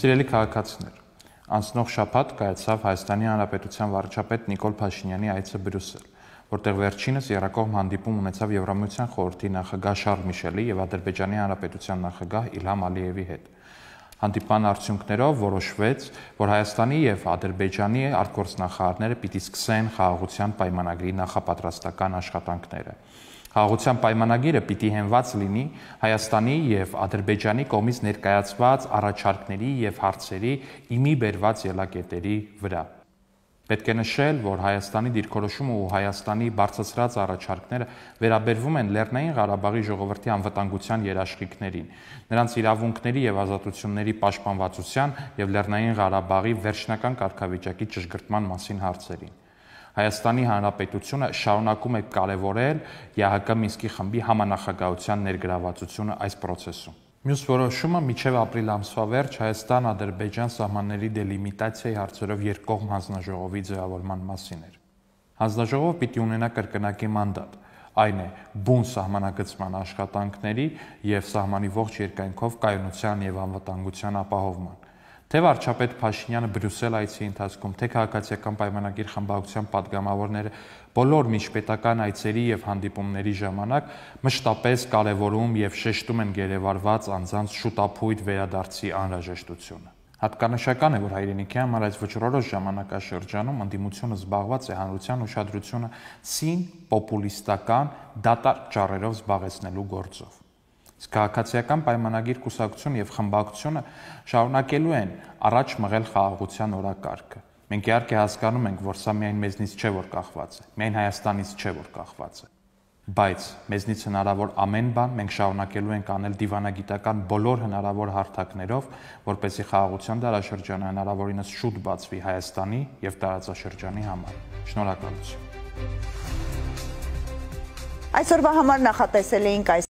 Սիրելի քաղաքացիներ, անցնող շաբաթ կայացավ Հայաստանի Հանրապետության վարչապետ Նիկոլ Փաշինյանի այցը Բրյուսել, որտեղ վերջինս երկկողմ հանդիպում ունեցավ Եվրամիության խորհրդի նախագահ Շարլ Միշելի եւ Ադրբեջանի Հանրապետության նախագահ Իլհամ Ալիևի հետ։ Հանդիպան արդյունքներով որոշվեց, որ Հայաստանի եւ Ադրբեջանի արտգործնախարարները պիտի սկսեն խաղաղության պայմանագրի նախապատրաստական աշխատանքները։ Խաղաղության պայմանագիրը պիտի հենված լինի Հայաստանի եւ Ադրբեջանի կողմից ներկայացված առաջարկների եւ հարցերի իմի բերված ելակետերի վրա։ Պետք է նշել, որ Հայաստանի դիրքորոշումը ու Հայաստանի բարձրացրած առաջարկները վերաբերվում են Լեռնային Ղարաբաղի ժողովրդի անվտանգության երաշխիքներին, նրանց իրավունքների եւ ազատությունների պաշտպանվածության եւ Լեռնային Ղարաբաղի վերջնական կարգավիճակի ճշգրտման մասին հարցերին։ Հայաստանի Հանրապետությունը շարունակում է կարևորել ԵԱՀԿ Մինսկի խմբի համանախագահության ներգրավվածությունը այս process-ում։ Մյուս որոշումը մինչև ապրիլ ամսվա վերջ Հայաստան-Ադրբեջան սահմանների դելիմիտացիայի հարցերով երկկողմ հանձնաժողովի ձևավորման մասին էր։ Հանձնաժողովը պիտի ունենա կրկնակի մանդատ, այն է՝ բուն սահմանագծման աշխատանքների եւ սահմանի ողջ երկայնքով կայունության եւ անվտանգության ապահովման։ Թե վարչապետ Փաշինյանը Բրյուսելայցի ընթացքում, թե քաղաքացիական պայմանագիր խմբակցության падգամավորները բոլոր միջպետական այցերի եւ հանդիպումների ժամանակ մշտապես կարևորում եւ շեշտում են գերեվարված անձանց շուտափույթ վերադարձի անհրաժեշտությունը։ Հատկանշական է, որ հայրենիքի համար այս վճռորոշ ժամանակաշրջանում ընդդիմությունը զբաղված է հանրության ուշադրությունը սին պոպուլիստական դատարկ ճառերով զբաղեցնելու գործով։ Իսկ քաղաքացիական պայմանագիր կուսակցություն եւ խմբակցությունը շարունակելու են առաջ մղել խաղաղության օրակարգը։ Մենք իհարկե հասկանում ենք, որ սա միայն մեզնից չէ որ կախված է, միայն Հայաստանից չէ որ կախված է։ Բայց մեզնից հնարավոր ամեն բան մենք շարունակելու ենք անել դիվանագիտական բոլոր հնարավոր հարթակներով, որպեսզի խաղաղության դարաշրջանը հնարավորինս շուտ բացվի Հայաստանի եւ տարածաշրջանի համար։ Շնորհակալություն։ Այսօրվա համար նախատեսել էինք այս